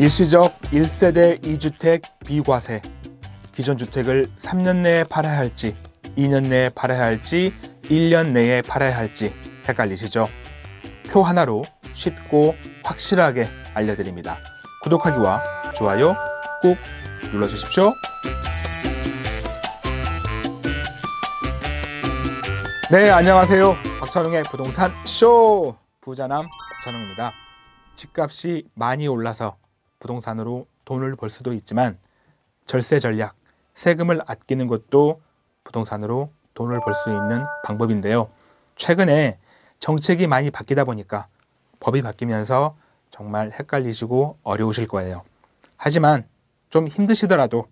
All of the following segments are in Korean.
일시적 1세대 2주택 비과세 기존 주택을 3년 내에 팔아야 할지 2년 내에 팔아야 할지 1년 내에 팔아야 할지 헷갈리시죠? 표 하나로 쉽고 확실하게 알려드립니다. 구독하기와 좋아요 꾹 눌러주십시오. 네, 안녕하세요. 박찬웅의 부동산 쇼! 부자남 박찬웅입니다. 집값이 많이 올라서 부동산으로 돈을 벌 수도 있지만 절세 전략, 세금을 아끼는 것도 부동산으로 돈을 벌 수 있는 방법인데요. 최근에 정책이 많이 바뀌다 보니까 법이 바뀌면서 정말 헷갈리시고 어려우실 거예요. 하지만 좀 힘드시더라도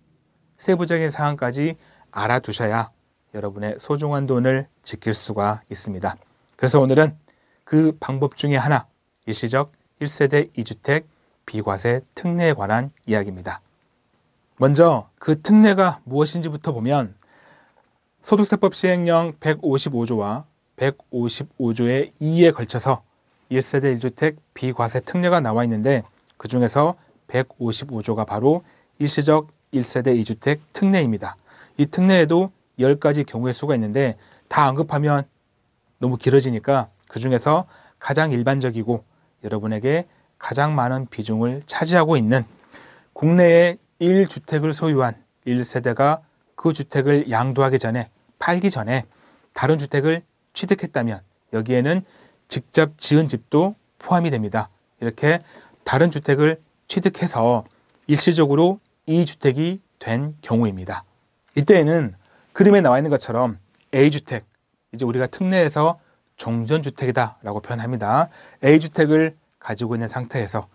세부적인 사항까지 알아두셔야 여러분의 소중한 돈을 지킬 수가 있습니다. 그래서 오늘은 그 방법 중에 하나 일시적 1세대 2주택 비과세 특례에 관한 이야기입니다. 먼저 그 특례가 무엇인지부터 보면 소득세법 시행령 155조와 155조의 2에 걸쳐서 1세대 1주택 비과세 특례가 나와 있는데 그 중에서 155조가 바로 일시적 1세대 2주택 특례입니다. 이 특례에도 10가지 경우의 수가 있는데 다 언급하면 너무 길어지니까 그 중에서 가장 일반적이고 여러분에게 가장 많은 비중을 차지하고 있는 국내에 1주택을 소유한 1세대가 그 주택을 양도하기 전에 팔기 전에 다른 주택을 취득했다면 여기에는 직접 지은 집도 포함이 됩니다. 이렇게 다른 주택을 취득해서 일시적으로 2 주택이 된 경우입니다. 이때에는 그림에 나와 있는 것처럼 A주택, 이제 우리가 특례에서 종전주택이다 라고 표현합니다. A주택을 가지고 있는 상태에서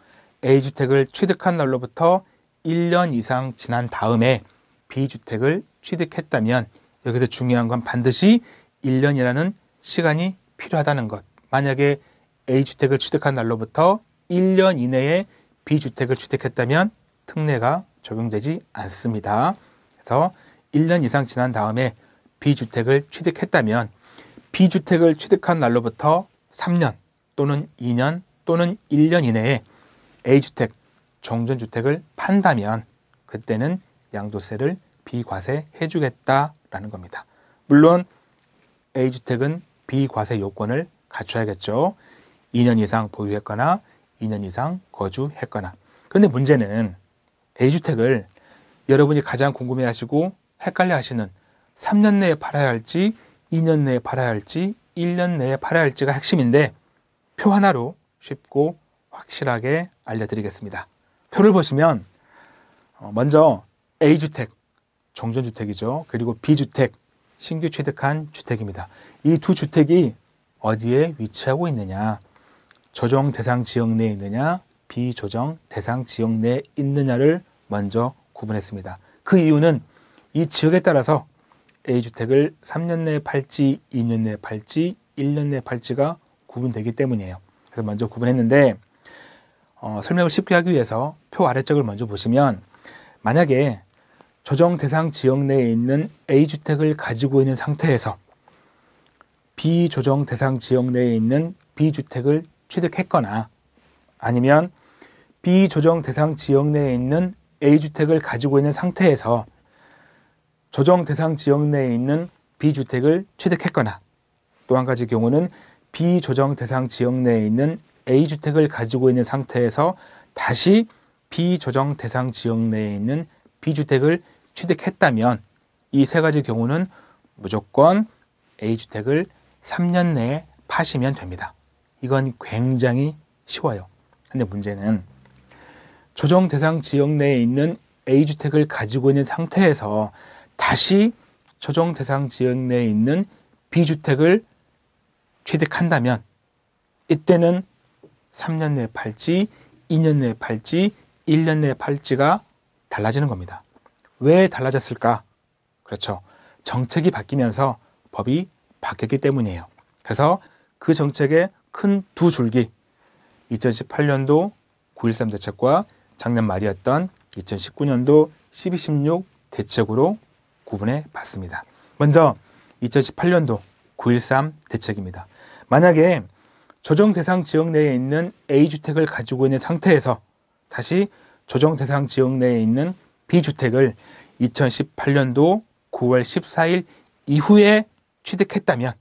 A주택을 취득한 날로부터 1년 이상 지난 다음에 B주택을 취득했다면 여기서 중요한 건 반드시 1년이라는 시간이 필요하다는 것. 만약에 A주택을 취득한 날로부터 1년 이내에 B주택을 취득했다면 특례가 적용되지 않습니다. 그래서 1년 이상 지난 다음에 B주택을 취득했다면 B주택을 취득한 날로부터 3년 또는 2년 또는 1년 이내에 A주택, 정전주택을 판다면 그때는 양도세를 비과세 해주겠다라는 겁니다. 물론 A주택은 비과세 요건을 갖춰야겠죠. 2년 이상 보유했거나 2년 이상 거주했거나. 그런데 문제는 A주택을 여러분이 가장 궁금해하시고 헷갈려하시는 3년 내에 팔아야 할지 2년 내에 팔아야 할지 1년 내에 팔아야 할지가 핵심인데 표 하나로 쉽고 확실하게 알려드리겠습니다. 표를 보시면 어, 먼저 A주택, 정전주택이죠. 그리고 B주택, 신규 취득한 주택입니다. 이 두 주택이 어디에 위치하고 있느냐, 조정 대상 지역 내에 있느냐, 비조정 대상 지역 내에 있느냐를 먼저 구분했습니다. 그 이유는 이 지역에 따라서 A주택을 3년 내에 팔지, 2년 내에 팔지, 1년 내에 팔지가 구분되기 때문이에요. 그래서 먼저 구분했는데 어, 설명을 쉽게 하기 위해서 표 아래쪽을 먼저 보시면 만약에 조정 대상 지역 내에 있는 A 주택을 가지고 있는 상태에서 비조정 대상 지역 내에 있는 B 주택을 취득했거나 아니면 비조정 대상 지역 내에 있는 A 주택을 가지고 있는 상태에서 조정 대상 지역 내에 있는 B주택을 취득했거나 또 한 가지 경우는 비조정 대상 지역 내에 있는 A 주택을 가지고 있는 상태에서 다시 비조정 대상 지역 내에 있는 B 주택을 취득했다면 이 세 가지 경우는 무조건 A 주택을 3년 내에 파시면 됩니다. 이건 굉장히 쉬워요. 근데 문제는 조정 대상 지역 내에 있는 A 주택을 가지고 있는 상태에서 다시 조정 대상 지역 내에 있는 B 주택을 취득한다면 이때는 3년 내에 팔지, 2년 내에 팔지, 1년 내에 팔지가 달라지는 겁니다. 왜 달라졌을까? 그렇죠. 정책이 바뀌면서 법이 바뀌었기 때문이에요. 그래서 그 정책의 큰 두 줄기 2018년도 9.13 대책과 작년 말이었던 2019년도 12.16 대책으로 구분해 봤습니다. 먼저 2018년도 9.13 대책입니다. 만약에 조정 대상 지역 내에 있는 A주택을 가지고 있는 상태에서 다시 조정 대상 지역 내에 있는 B주택을 2018년도 9월 14일 이후에 취득했다면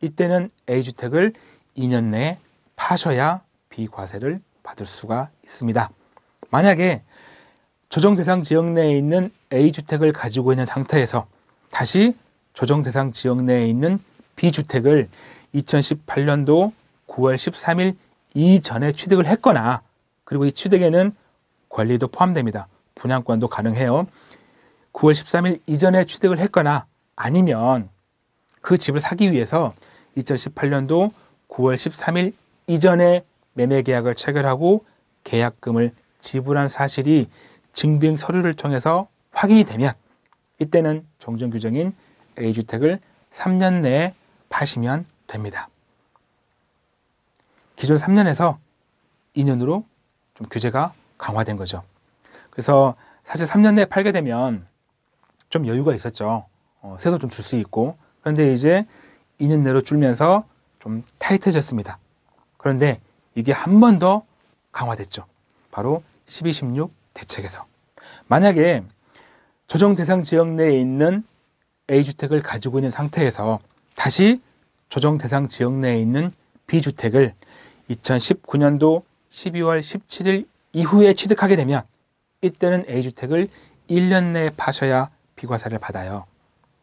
이때는 A주택을 2년 내에 파셔야 b 과세를 받을 수가 있습니다. 만약에 조정 대상 지역 내에 있는 A주택을 가지고 있는 상태에서 다시 조정 대상 지역 내에 있는 비주택을 2018년도 9월 13일 이전에 취득을 했거나 그리고 이 취득에는 권리도 포함됩니다. 분양권도 가능해요. 9월 13일 이전에 취득을 했거나 아니면 그 집을 사기 위해서 2018년도 9월 13일 이전에 매매 계약을 체결하고 계약금을 지불한 사실이 증빙 서류를 통해서 확인이 되면 이때는 정정 규정인 A주택을 3년 내에 파시면 됩니다. 기존 3년에서 2년으로 좀 규제가 강화된 거죠. 그래서 사실 3년 내에 팔게 되면 좀 여유가 있었죠. 어, 세도 좀 줄 수 있고. 그런데 이제 2년 내로 줄면서 좀 타이트해졌습니다. 그런데 이게 한 번 더 강화됐죠. 바로 1216 대책에서. 만약에 조정 대상 지역 내에 있는 A주택을 가지고 있는 상태에서 다시 조정 대상 지역 내에 있는 비주택을 2019년도 12월 17일 이후에 취득하게 되면 이때는 A주택을 1년 내에 파셔야 비과세를 받아요.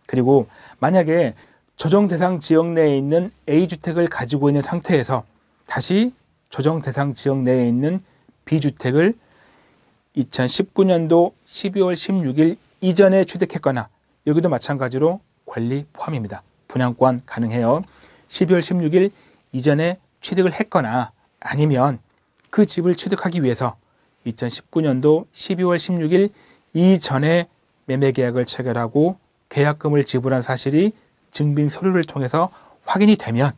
그리고 만약에 조정 대상 지역 내에 있는 A주택을 가지고 있는 상태에서 다시 조정 대상 지역 내에 있는 B주택을 2019년도 12월 16일 이전에 취득했거나 여기도 마찬가지로 권리 포함입니다. 분양권 가능해요. 12월 16일 이전에 취득을 했거나 아니면 그 집을 취득하기 위해서 2019년도 12월 16일 이전에 매매 계약을 체결하고 계약금을 지불한 사실이 증빙 서류를 통해서 확인이 되면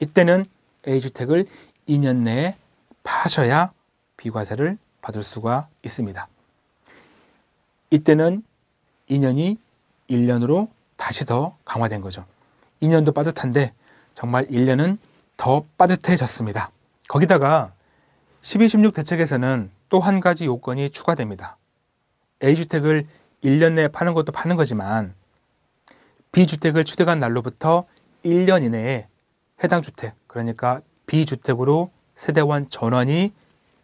이때는 A주택을 2년 내에 파셔야 비과세를 받을 수가 있습니다. 이때는 2년이 1년으로 다시 더 강화된 거죠. 2년도 빠듯한데 정말 1년은 더 빠듯해졌습니다. 거기다가 1216 대책에서는 또 한 가지 요건이 추가됩니다. A주택을 1년 내에 파는 것도 파는 거지만 B주택을 취득한 날로부터 1년 이내에 해당 주택, 그러니까 B주택으로 세대원 전원이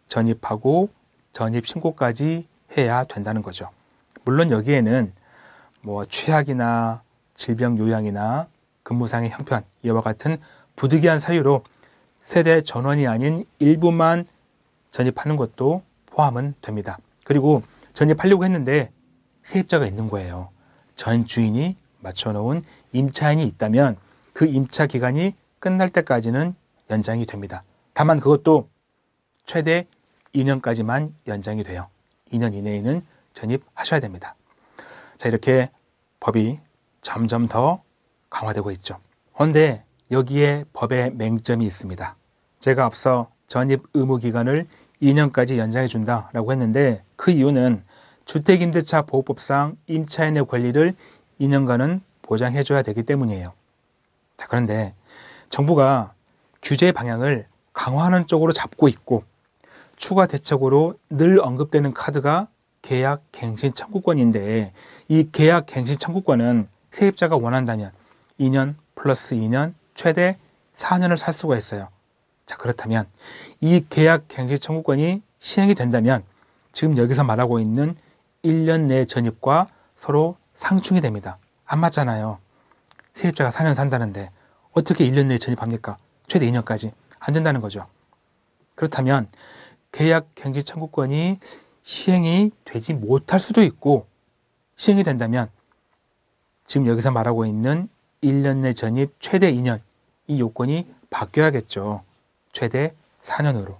전입하고 전입 신고까지 해야 된다는 거죠. 물론 여기에는 뭐 취약이나 질병 요양이나 근무상의 형편, 이와 같은 부득이한 사유로 세대 전원이 아닌 일부만 전입하는 것도 포함은 됩니다. 그리고 전입하려고 했는데 세입자가 있는 거예요. 전 주인이 맞춰놓은 임차인이 있다면 그 임차 기간이 끝날 때까지는 연장이 됩니다. 다만 그것도 최대 2년까지만 연장이 돼요. 2년 이내에는 전입하셔야 됩니다. 자, 이렇게 법이 점점 더 강화되고 있죠. 그런데 여기에 법의 맹점이 있습니다. 제가 앞서 전입 의무 기간을 2년까지 연장해 준다라고 했는데 그 이유는 주택임대차 보호법상 임차인의 권리를 2년간은 보장해 줘야 되기 때문이에요. 자, 그런데 정부가 규제 방향을 강화하는 쪽으로 잡고 있고 추가 대책으로 늘 언급되는 카드가 계약 갱신 청구권인데 이 계약 갱신 청구권은 세입자가 원한다면 2년 플러스 2년 최대 4년을 살 수가 있어요. 자, 그렇다면 이 계약 갱신 청구권이 시행이 된다면 지금 여기서 말하고 있는 1년 내 전입과 서로 상충이 됩니다. 안 맞잖아요. 세입자가 4년 산다는데 어떻게 1년 내에 전입합니까? 최대 2년까지 안 된다는 거죠. 그렇다면 계약 갱신 청구권이 시행이 되지 못할 수도 있고 시행이 된다면 지금 여기서 말하고 있는 1년 내 전입 최대 2년 이 요건이 바뀌어야겠죠. 최대 4년으로.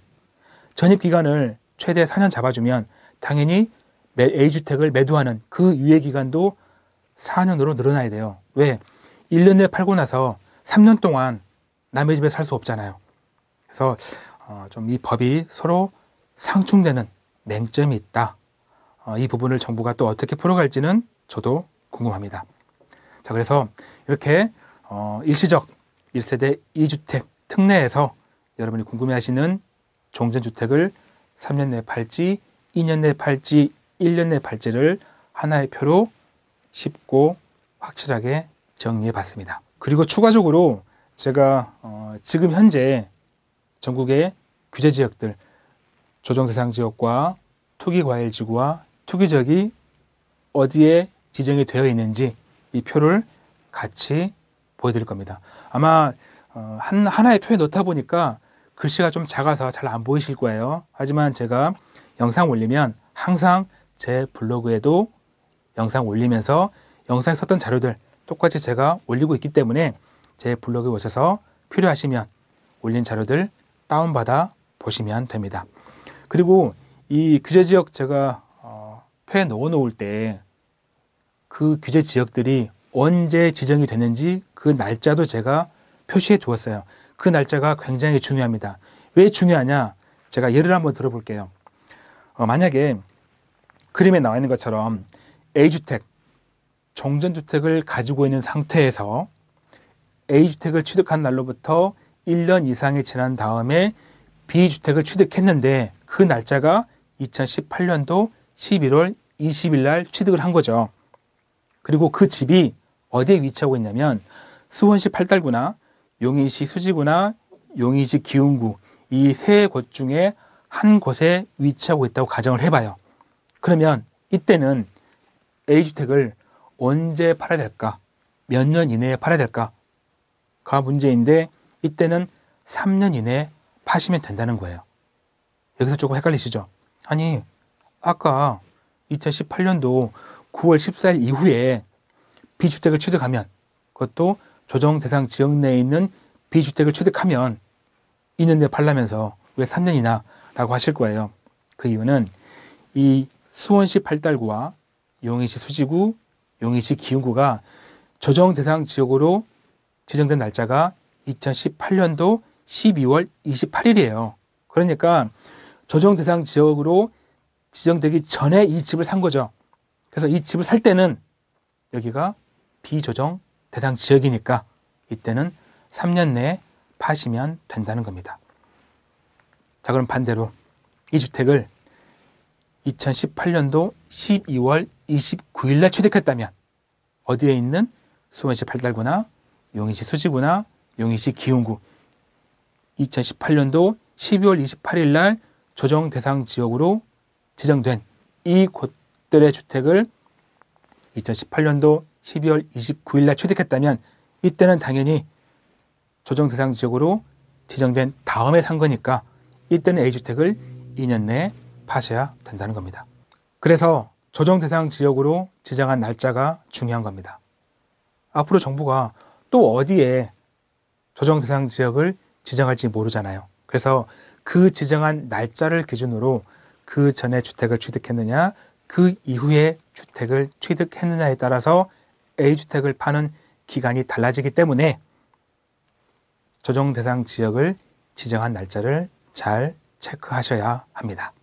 전입 기간을 최대 4년 잡아주면 당연히 A주택을 매도하는 그 유예 기간도 4년으로 늘어나야 돼요. 왜? 1년 내 팔고 나서 3년 동안 남의 집에 살 수 없잖아요. 그래서 어, 좀이 법이 서로 상충되는 맹점이 있다. 어, 이 부분을 정부가 또 어떻게 풀어갈지는 저도 궁금합니다. 자, 그래서 이렇게 어, 일시적 1세대 2주택 특례에서 여러분이 궁금해하시는 종전주택을 3년 내에 팔지, 2년 내에 팔지, 1년 내에 팔지를 하나의 표로 쉽고 확실하게 정리해 봤습니다. 그리고 추가적으로 제가 어, 지금 현재 전국의 규제 지역들 조정 세상 지역과 투기 과일 지구와 투기적이 어디에 지정이 되어 있는지 이 표를 같이 보여드릴 겁니다. 아마 어, 한 하나의 표에 넣다 보니까 글씨가 좀 작아서 잘 안 보이실 거예요. 하지만 제가 영상 올리면 항상 제 블로그에도 영상 올리면서 영상에 썼던 자료들 똑같이 제가 올리고 있기 때문에 제 블로그에 오셔서 필요하시면 올린 자료들 다운받아 보시면 됩니다. 그리고 이 규제 지역 제가 어, 표에 넣어 놓을 때그 규제 지역들이 언제 지정이 되는지 그 날짜도 제가 표시해 두었어요. 그 날짜가 굉장히 중요합니다. 왜 중요하냐? 제가 예를 한번 들어볼게요. 어, 만약에 그림에 나와 있는 것처럼 A주택, 종전주택을 가지고 있는 상태에서 A주택을 취득한 날로부터 1년 이상이 지난 다음에 B주택을 취득했는데 그 날짜가 2018년도 11월 20일 날 취득을 한 거죠. 그리고 그 집이 어디에 위치하고 있냐면 수원시 팔달구나 용인시 수지구나 용인시 기흥구 이 세 곳 중에 한 곳에 위치하고 있다고 가정을 해봐요. 그러면 이때는 A주택을 언제 팔아야 될까? 몇 년 이내에 팔아야 될까? 가 문제인데 이때는 3년 이내에 파시면 된다는 거예요. 여기서 조금 헷갈리시죠? 아니, 아까 2018년도 9월 14일 이후에 비주택을 취득하면 그것도 조정 대상 지역 내에 있는 비주택을 취득하면 있는데 팔라면서 왜 3년이나 라고 하실 거예요. 그 이유는 이 수원시 팔달구와 용인시 수지구, 용인시 기흥구가 조정 대상 지역으로 지정된 날짜가 2018년도 12월 28일이에요. 그러니까 조정 대상 지역으로 지정되기 전에 이 집을 산 거죠. 그래서 이 집을 살 때는 여기가 비조정 대상 지역이니까 이때는 3년 내에 파시면 된다는 겁니다. 자, 그럼 반대로 이 주택을 2018년도 12월 29일 날 취득했다면 어디에 있는 수원시 팔달구나 용인시 수지구나 용인시 기흥구 2018년도 12월 28일 날 조정 대상 지역으로 지정된 이곳 주택들의 주택을 2018년도 12월 29일 날 취득했다면 이때는 당연히 조정 대상 지역으로 지정된 다음에 산 거니까 이때는 A주택을 2년 내에 파셔야 된다는 겁니다. 그래서 조정 대상 지역으로 지정한 날짜가 중요한 겁니다. 앞으로 정부가 또 어디에 조정 대상 지역을 지정할지 모르잖아요. 그래서 그 지정한 날짜를 기준으로 그 전에 주택을 취득했느냐 그 이후에 주택을 취득했느냐에 따라서 A주택을 파는 기간이 달라지기 때문에 조정 대상 지역을 지정한 날짜를 잘 체크하셔야 합니다.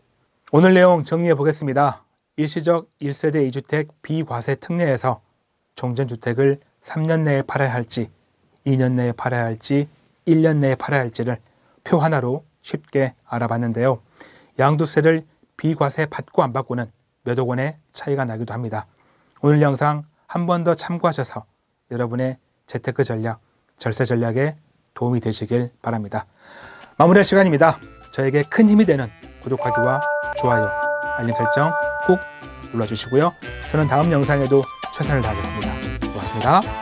오늘 내용 정리해 보겠습니다. 일시적 1세대 2주택 비과세 특례에서 종전주택을 3년 내에 팔아야 할지, 2년 내에 팔아야 할지, 1년 내에 팔아야 할지를 표 하나로 쉽게 알아봤는데요. 양도세를 비과세 받고 안 받고는 몇억 원의 차이가 나기도 합니다. 오늘 영상 한 번 더 참고하셔서 여러분의 재테크 전략, 절세 전략에 도움이 되시길 바랍니다. 마무리할 시간입니다. 저에게 큰 힘이 되는 구독하기와 좋아요, 알림 설정 꼭 눌러주시고요. 저는 다음 영상에도 최선을 다하겠습니다. 고맙습니다.